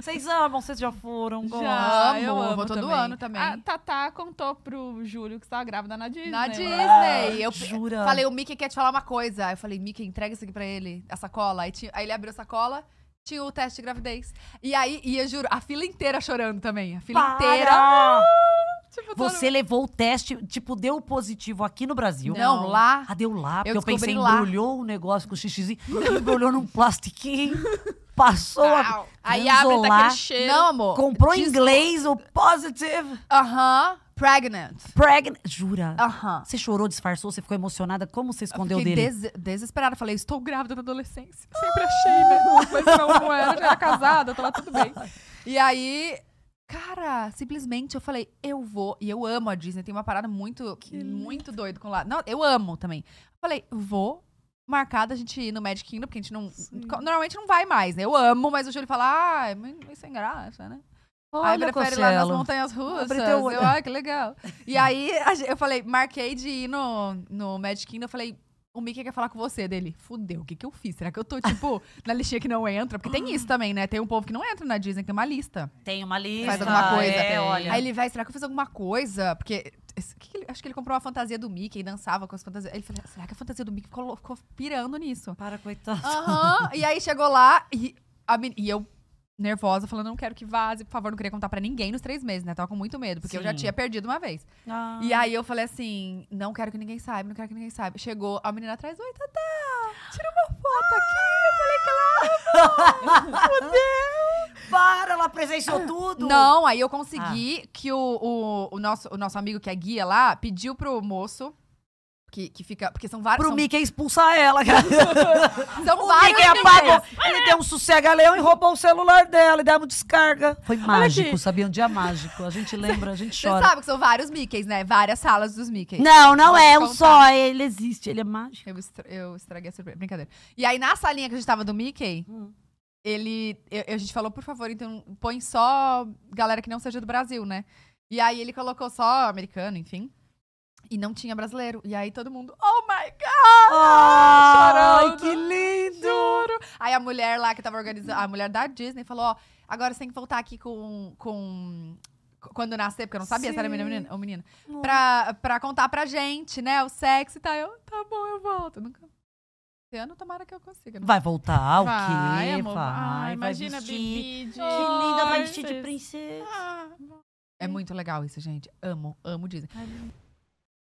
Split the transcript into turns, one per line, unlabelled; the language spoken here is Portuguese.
Vocês amam, vocês já foram. Já, gostam. eu amo. Vou todo também. ano também. A Tatá contou pro Júlio que estava grávida na Disney. Na Disney. Ah, eu jura? falei, o Mickey quer te falar uma coisa. Aí eu falei, Mickey, entrega isso aqui pra ele, a sacola. Aí, tinha, aí ele abriu a sacola tinha o teste de gravidez. E aí, e eu juro, a fila inteira chorando também. A fila Para! inteira. Ah, tipo, Você levou o teste, tipo, deu positivo aqui no Brasil. Não, não. lá. Ah, deu lá, eu porque eu, pensei, lá. embrulhou o negócio com o xixizinho, embrulhou num plastiquinho passou a. Aí abre daquele cheiro. Não, amor. Comprou em inglês o positive. Aham. Uh -huh. Pregnant. Pregnant. Jura? Aham. Uh -huh. Você chorou, disfarçou, você ficou emocionada. Como você escondeu dele? Des desesperada. Falei, estou grávida na adolescência. Sempre achei, né? Mas não, não era. Já era casada, tava tudo bem. E aí, Cara, simplesmente eu falei, eu vou. E eu amo a Disney, tem uma parada muito, muito doida com lá. Não, eu amo também. Falei, vou marcada a gente ir no Magic Kingdom, porque a gente não. Sim. Normalmente não vai mais, né? Eu amo, mas o Júlio fala, ah, é sem graça, né? Olha, aí prefere ir lá nas montanhas russas. Eu, ah, que legal. E aí eu falei, marquei de ir no, no Magic Kingdom, eu falei, o Mickey quer falar com você dele. Fudeu, o que, que eu fiz? Será que eu tô, tipo, na listinha que não entra? Porque tem isso também, né? Tem um povo que não entra na Disney, que tem uma lista. Tem uma lista. Faz alguma coisa. É, olha. Aí ele vai, será que eu fiz alguma coisa? Porque. Que que ele, acho que ele comprou uma fantasia do Mickey e dançava com as fantasias. Aí ele falou: será que a fantasia do Mickey ficou, ficou pirando nisso? Para, coitado. Aham. Uhum. E aí chegou lá e, a, e eu nervosa, falando, não quero que vaze, por favor, não queria contar para ninguém nos três meses, né? Tava com muito medo, porque Sim. eu já tinha perdido uma vez. Ah. E aí eu falei assim, não quero que ninguém saiba, não quero que ninguém saiba. Chegou a menina atrás, oi, Tata! tira uma foto ah. aqui. Eu falei, claro, meu Deus. Para, ela presenciou tudo. Não, aí eu consegui ah. que o, o, o, nosso, o nosso amigo que é guia lá, pediu pro moço que, que fica. Porque são vários. Pro são... Mickey expulsar ela, cara. são o vários. Mickey apagou. É. Ele deu um sossega-leão e roubou o celular dela e uma descarga. Foi mágico, sabia? Um dia mágico. A gente lembra, a gente chora. Você sabe que são vários Mickeys, né? Várias salas dos Mickeys. Não, não Pode é um só. Ele existe, ele é mágico. Eu, estra eu estraguei a surpresa. Brincadeira. E aí, na salinha que a gente tava do Mickey. Hum. Ele. Eu, a gente falou, por favor, então põe só galera que não seja do Brasil, né? E aí ele colocou só americano, enfim. E não tinha brasileiro. E aí todo mundo, oh my god! Ai, que lindo! Juro. Aí a mulher lá que tava organizando, a mulher da Disney, falou: ó, agora você tem que voltar aqui com. com quando nascer, porque eu não sabia Sim. se era menina ou menina, ou menina pra, pra contar pra gente, né? O sexo e tá, eu, tá bom, eu volto. Nunca. Esse ano, tomara que eu consiga. Né? Vai voltar, vai, o quê? Amor, vai, vai, imagina, vai vestir. Bibi de... Que linda, vai vestir de princesa. Ah, é muito legal isso, gente. Amo, amo Disney. Ai,